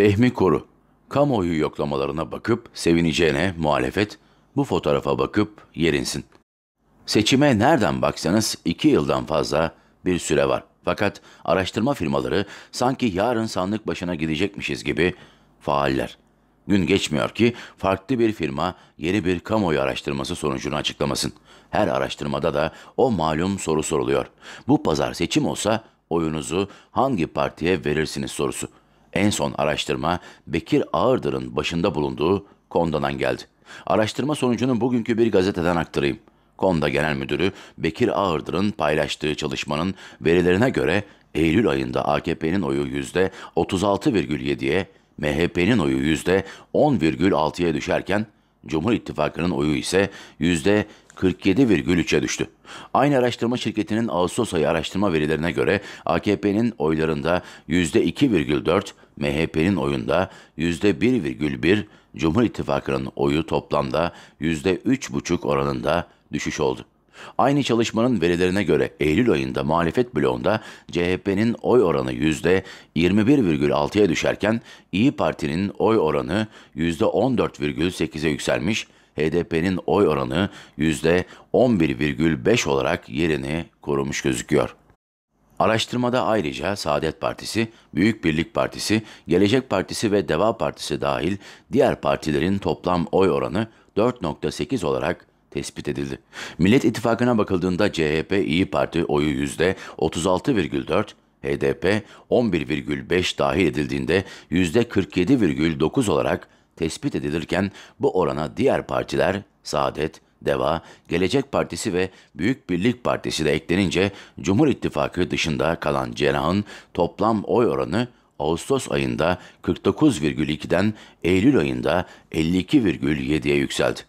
Fehmi Koru, kamuoyu yoklamalarına bakıp sevineceğine muhalefet bu fotoğrafa bakıp yerinsin. Seçime nereden baksanız iki yıldan fazla bir süre var. Fakat araştırma firmaları sanki yarın sandık başına gidecekmişiz gibi faaller. Gün geçmiyor ki farklı bir firma yeni bir kamuoyu araştırması sonucunu açıklamasın. Her araştırmada da o malum soru soruluyor. Bu pazar seçim olsa oyunuzu hangi partiye verirsiniz sorusu. En son araştırma Bekir Ağırdır'ın başında bulunduğu Konda'dan geldi. Araştırma sonucunu bugünkü bir gazeteden aktarayım. Konda Genel Müdürü Bekir Ağırdır'ın paylaştığı çalışmanın verilerine göre Eylül ayında AKP'nin oyu %36,7'ye, MHP'nin oyu %10,6'ya düşerken Cumhur İttifakı'nın oyu ise 47,3'e düştü. Aynı araştırma şirketinin Ağustos ayı araştırma verilerine göre AKP'nin oylarında %2,4, MHP'nin oyunda %1,1, Cumhur İttifakı'nın oyu toplamda %3,5 oranında düşüş oldu. Aynı çalışmanın verilerine göre Eylül ayında muhalefet bloğunda CHP'nin oy oranı %21,6'ya düşerken İyi Parti'nin oy oranı %14,8'e yükselmiş, HDP'nin oy oranı %11,5 olarak yerini korumuş gözüküyor. Araştırmada ayrıca Saadet Partisi, Büyük Birlik Partisi, Gelecek Partisi ve Deva Partisi dahil diğer partilerin toplam oy oranı 4.8 olarak tespit edildi. Millet İttifakı'na bakıldığında CHP İyi Parti oyu %36,4, HDP 11,5 dahil edildiğinde %47,9 olarak tespit edilirken bu orana diğer partiler Saadet, Deva, Gelecek Partisi ve Büyük Birlik Partisi de eklenince Cumhur İttifakı dışında kalan cenahın toplam oy oranı Ağustos ayında 49,2'den Eylül ayında 52,7'ye yükseldi.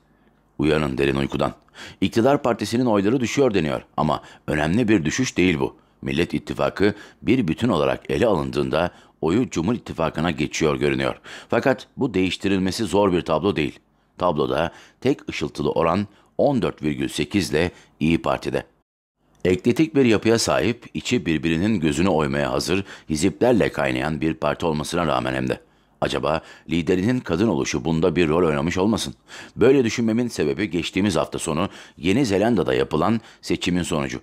Uyanın derin uykudan. İktidar partisinin oyları düşüyor deniyor ama önemli bir düşüş değil bu. Millet İttifakı bir bütün olarak ele alındığında oyu Cumhur İttifakı'na geçiyor görünüyor. Fakat bu değiştirilmesi zor bir tablo değil. Tabloda tek ışıltılı oran 14,8 ile İyi Parti'de. Ekletik bir yapıya sahip, içi birbirinin gözünü oymaya hazır, hiziplerle kaynayan bir parti olmasına rağmen hem de. Acaba liderinin kadın oluşu bunda bir rol oynamış olmasın? Böyle düşünmemin sebebi geçtiğimiz hafta sonu Yeni Zelanda'da yapılan seçimin sonucu.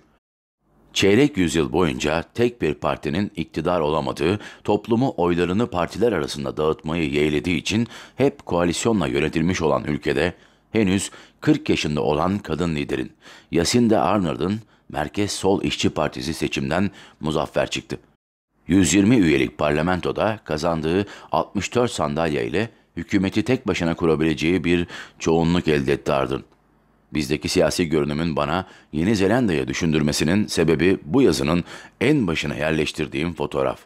Çeyrek yüzyıl boyunca tek bir partinin iktidar olamadığı, toplumu oylarını partiler arasında dağıtmayı yeğlediği için hep koalisyonla yönetilmiş olan ülkede henüz 40 yaşında olan kadın liderin Yasinda Arnold'un Merkez Sol İşçi Partisi seçimden muzaffer çıktı. 120 üyelik parlamentoda kazandığı 64 sandalye ile hükümeti tek başına kurabileceği bir çoğunluk elde etti Ardın. Bizdeki siyasi görünümün bana Yeni Zelanda'ya düşündürmesinin sebebi bu yazının en başına yerleştirdiğim fotoğraf.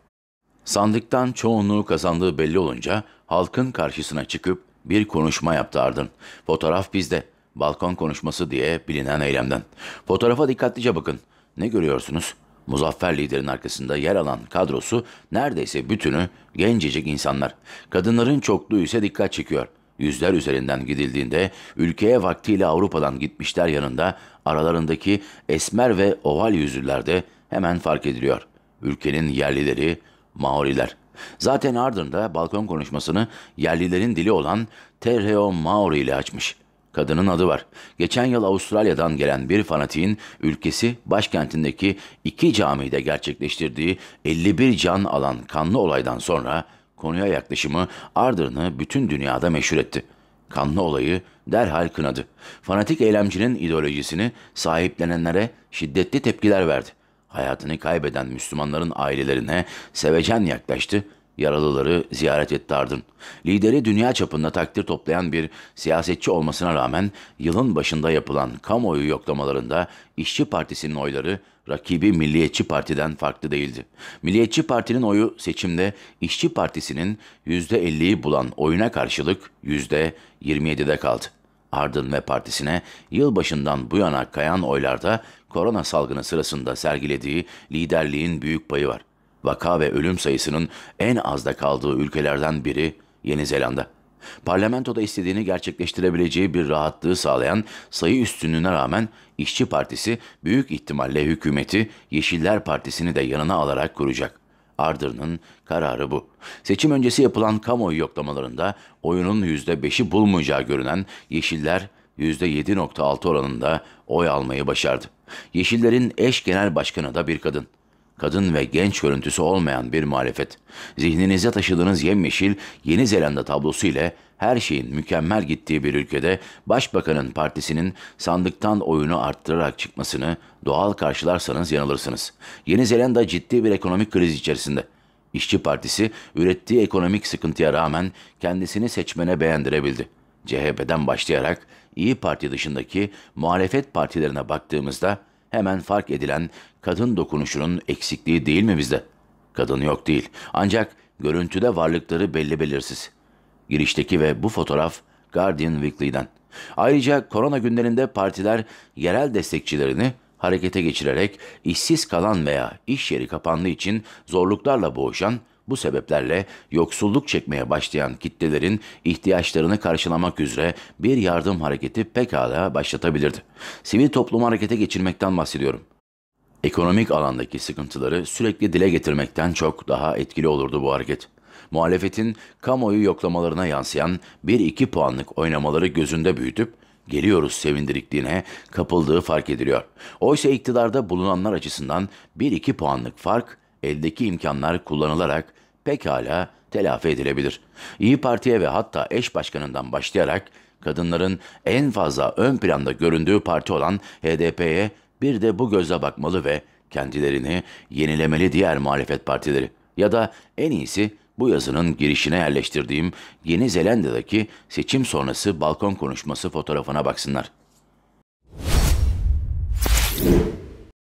Sandıktan çoğunluğu kazandığı belli olunca halkın karşısına çıkıp bir konuşma yaptı Ardın. Fotoğraf bizde. Balkon konuşması diye bilinen eylemden. Fotoğrafa dikkatlice bakın. Ne görüyorsunuz? Muzaffer liderin arkasında yer alan kadrosu neredeyse bütünü gencecik insanlar. Kadınların çokluğu ise dikkat çekiyor.'' Yüzler üzerinden gidildiğinde ülkeye vaktiyle Avrupa'dan gitmişler yanında aralarındaki esmer ve oval yüzlüler de hemen fark ediliyor. Ülkenin yerlileri Maoriler. Zaten ardında balkon konuşmasını yerlilerin dili olan Terheo Maori ile açmış. Kadının adı var. Geçen yıl Avustralya'dan gelen bir fanatiğin ülkesi başkentindeki iki camide gerçekleştirdiği 51 can alan kanlı olaydan sonra konuya yaklaşımı Ardern'ı bütün dünyada meşhur etti. Kanlı olayı derhal kınadı. Fanatik eylemcinin ideolojisini sahiplenenlere şiddetli tepkiler verdi. Hayatını kaybeden Müslümanların ailelerine sevecen yaklaştı Yaralıları ziyaret etti Ardın. Lideri dünya çapında takdir toplayan bir siyasetçi olmasına rağmen yılın başında yapılan kamuoyu yoklamalarında İşçi Partisi'nin oyları rakibi Milliyetçi Parti'den farklı değildi. Milliyetçi Parti'nin oyu seçimde İşçi Partisi'nin %50'yi bulan oyuna karşılık %27'de kaldı. Ardın ve partisine yıl başından bu yana kayan oylarda korona salgını sırasında sergilediği liderliğin büyük payı var vaka ve ölüm sayısının en azda kaldığı ülkelerden biri Yeni Zelanda. Parlamentoda istediğini gerçekleştirebileceği bir rahatlığı sağlayan sayı üstünlüğüne rağmen İşçi Partisi büyük ihtimalle hükümeti Yeşiller Partisi'ni de yanına alarak kuracak. Ardır'ın kararı bu. Seçim öncesi yapılan kamuoyu yoklamalarında oyunun %5'i bulmayacağı görünen Yeşiller %7.6 oranında oy almayı başardı. Yeşillerin eş genel başkanı da bir kadın kadın ve genç görüntüsü olmayan bir muhalefet. Zihninize taşıdığınız yemyeşil Yeni Zelanda tablosu ile her şeyin mükemmel gittiği bir ülkede başbakanın partisinin sandıktan oyunu arttırarak çıkmasını doğal karşılarsanız yanılırsınız. Yeni Zelanda ciddi bir ekonomik kriz içerisinde. İşçi Partisi ürettiği ekonomik sıkıntıya rağmen kendisini seçmene beğendirebildi. CHP'den başlayarak İyi Parti dışındaki muhalefet partilerine baktığımızda hemen fark edilen kadın dokunuşunun eksikliği değil mi bizde? Kadın yok değil. Ancak görüntüde varlıkları belli belirsiz. Girişteki ve bu fotoğraf Guardian Weekly'den. Ayrıca korona günlerinde partiler yerel destekçilerini harekete geçirerek işsiz kalan veya iş yeri kapandığı için zorluklarla boğuşan bu sebeplerle yoksulluk çekmeye başlayan kitlelerin ihtiyaçlarını karşılamak üzere bir yardım hareketi pekala başlatabilirdi. Sivil toplumu harekete geçirmekten bahsediyorum. Ekonomik alandaki sıkıntıları sürekli dile getirmekten çok daha etkili olurdu bu hareket. Muhalefetin kamuoyu yoklamalarına yansıyan 1-2 puanlık oynamaları gözünde büyütüp geliyoruz sevindirikliğine kapıldığı fark ediliyor. Oysa iktidarda bulunanlar açısından 1-2 puanlık fark eldeki imkanlar kullanılarak pekala telafi edilebilir. İyi Parti'ye ve hatta eş başkanından başlayarak kadınların en fazla ön planda göründüğü parti olan HDP'ye bir de bu gözle bakmalı ve kendilerini yenilemeli diğer muhalefet partileri ya da en iyisi bu yazının girişine yerleştirdiğim Yeni Zelanda'daki seçim sonrası balkon konuşması fotoğrafına baksınlar.